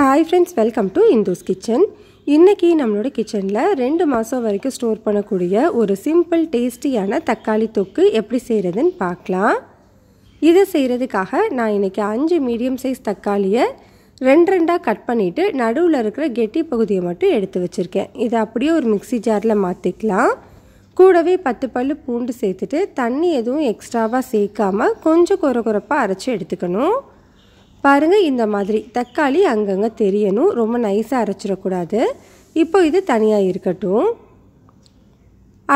hi friends welcome to Indhu's kitchen இன்றைக்கி நம்மளோட கிச்சனில் ரெண்டு மாதம் வரைக்கும் ஸ்டோர் பண்ணக்கூடிய ஒரு சிம்பிள் டேஸ்டியான தக்காளி தொக்கு எப்படி செய்கிறதுன்னு பார்க்கலாம் இதை செய்கிறதுக்காக நான் இன்றைக்கி அஞ்சு மீடியம் சைஸ் தக்காளியை ரெண்டு ரெண்டாக கட் பண்ணிவிட்டு நடுவில் இருக்கிற கெட்டி பகுதியை மட்டும் எடுத்து வச்சுருக்கேன் இதை அப்படியே ஒரு மிக்சி ஜாரில் மாற்றிக்கலாம் கூடவே பத்து பல் பூண்டு சேர்த்துட்டு தண்ணி எதுவும் எக்ஸ்ட்ராவாக சேர்க்காமல் கொஞ்சம் குறை குறைப்பாக அரைச்சி எடுத்துக்கணும் பாருங்கள் இந்த மாதிரி தக்காளி அங்கங்கே தெரியணும் ரொம்ப நைஸாக அரைச்சிடக்கூடாது இப்போ இது தனியாக இருக்கட்டும்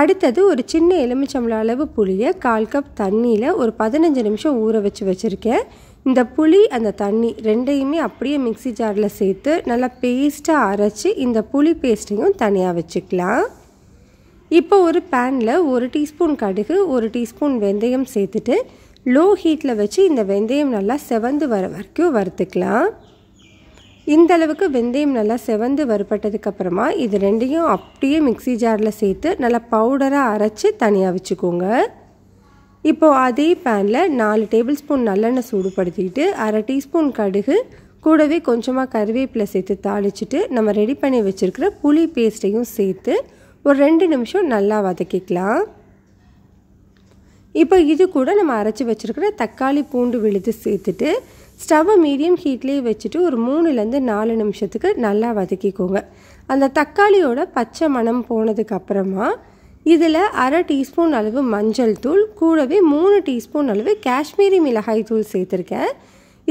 அடுத்தது ஒரு சின்ன எலுமிச்சம்பள அளவு புளியை கால் கப் தண்ணியில் ஒரு பதினஞ்சு நிமிஷம் ஊற வச்சு வச்சுருக்கேன் இந்த புளி அந்த தண்ணி ரெண்டையுமே அப்படியே மிக்சி ஜாரில் சேர்த்து நல்லா பேஸ்ட்டாக அரைச்சி இந்த புளி பேஸ்ட்டையும் தனியாக வச்சுக்கலாம் இப்போ ஒரு பேனில் ஒரு டீஸ்பூன் கடுகு ஒரு டீஸ்பூன் வெந்தயம் சேர்த்துட்டு லோ ஹீட்டில் வச்சு இந்த வெந்தயம் நல்லா செவந்து வர வரைக்கும் வறுத்துக்கலாம் இந்த அளவுக்கு வெந்தயம் நல்லா செவந்து வறுபட்டதுக்கப்புறமா இது ரெண்டையும் அப்படியே மிக்சி ஜாரில் சேர்த்து நல்லா பவுடராக அரைச்சி தனியாக வச்சுக்கோங்க இப்போது அதே பேனில் நாலு டேபிள் ஸ்பூன் நல்லெண்ணெய் சூடுபடுத்திட்டு அரை டீஸ்பூன் கடுகு கூடவே கொஞ்சமாக கருவேப்பிலை சேர்த்து தாளிச்சிட்டு நம்ம ரெடி பண்ணி வச்சுருக்கிற புளி பேஸ்ட்டையும் சேர்த்து ஒரு ரெண்டு நிமிஷம் நல்லா வதக்கிக்கலாம் இப்போ இது கூட நம்ம அரைச்சி வச்சுருக்கிற தக்காளி பூண்டு விழுது சேர்த்துட்டு ஸ்டவ்வை மீடியம் ஹீட்லேயே வச்சுட்டு ஒரு மூணுலேருந்து நாலு நிமிஷத்துக்கு நல்லா வதக்கிக்கோங்க அந்த தக்காளியோட பச்சை மணம் போனதுக்கப்புறமா இதில் அரை டீஸ்பூன் அளவு மஞ்சள் தூள் கூடவே மூணு டீஸ்பூன் அளவு காஷ்மீரி மிளகாய் தூள் சேர்த்துருக்கேன்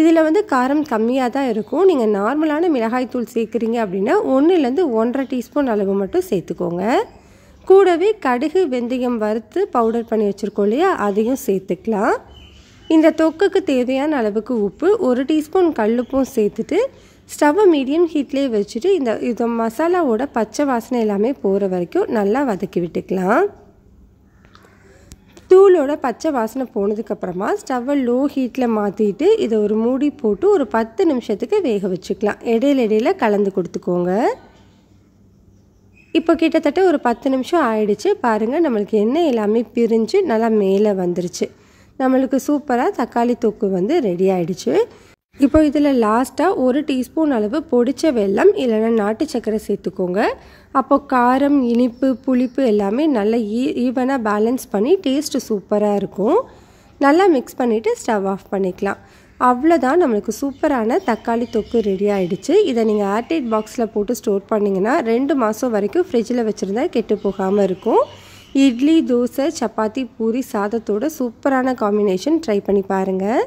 இதில் வந்து காரம் கம்மியாக தான் இருக்கும் நீங்கள் நார்மலான மிளகாய் தூள் சேர்க்குறீங்க அப்படின்னா ஒன்றுலேருந்து ஒன்றரை டீஸ்பூன் அளவு மட்டும் சேர்த்துக்கோங்க கூடவே கடுகு வெந்தயம் வறுத்து பவுடர் பண்ணி வச்சுருக்கோம் இல்லையா அதையும் சேர்த்துக்கலாம் இந்த தொக்குக்கு தேவையான அளவுக்கு உப்பு ஒரு டீஸ்பூன் கல்லுப்பும் சேர்த்துட்டு ஸ்டவ்வை மீடியம் ஹீட்லேயே வச்சுட்டு இந்த இது மசாலாவோட பச்சை வாசனை எல்லாமே போகிற வரைக்கும் நல்லா வதக்கி விட்டுக்கலாம் தூளோட பச்சை வாசனை போனதுக்கப்புறமா ஸ்டவ்வை லோ ஹீட்டில் மாற்றிட்டு இதை ஒரு மூடி போட்டு ஒரு பத்து நிமிஷத்துக்கு வேக வச்சுக்கலாம் இடையில இடையில கலந்து கொடுத்துக்கோங்க இப்போ கிட்டத்தட்ட ஒரு பத்து நிமிஷம் ஆயிடுச்சு பாருங்கள் நம்மளுக்கு எண்ணெய் எல்லாமே பிரிஞ்சு நல்லா மேலே வந்துருச்சு நம்மளுக்கு சூப்பராக தக்காளி தொக்கு வந்து ரெடி ஆயிடுச்சு இப்போ இதில் லாஸ்ட்டாக ஒரு டீஸ்பூன் அளவு பொடிச்ச வெல்லம் இல்லைன்னா நாட்டு சர்க்கரை சேர்த்துக்கோங்க அப்போ காரம் இனிப்பு புளிப்பு எல்லாமே நல்லா ஈ ஈவனாக பேலன்ஸ் பண்ணி டேஸ்ட்டு சூப்பராக இருக்கும் நல்லா மிக்ஸ் பண்ணிவிட்டு ஸ்டவ் ஆஃப் பண்ணிக்கலாம் அவ்வளோதான் நம்மளுக்கு சூப்பரான தக்காளி தொக்கு ரெடி ஆகிடுச்சு இதை நீங்கள் ஏர்டைட் பாக்ஸில் போட்டு ஸ்டோர் பண்ணிங்கன்னா ரெண்டு மாதம் வரைக்கும் ஃப்ரிட்ஜில் வச்சுருந்தா கெட்டு போகாமல் இருக்கும் இட்லி தோசை சப்பாத்தி பூரி சாதத்தோட சூப்பரான காம்பினேஷன் ட்ரை பண்ணி பாருங்கள்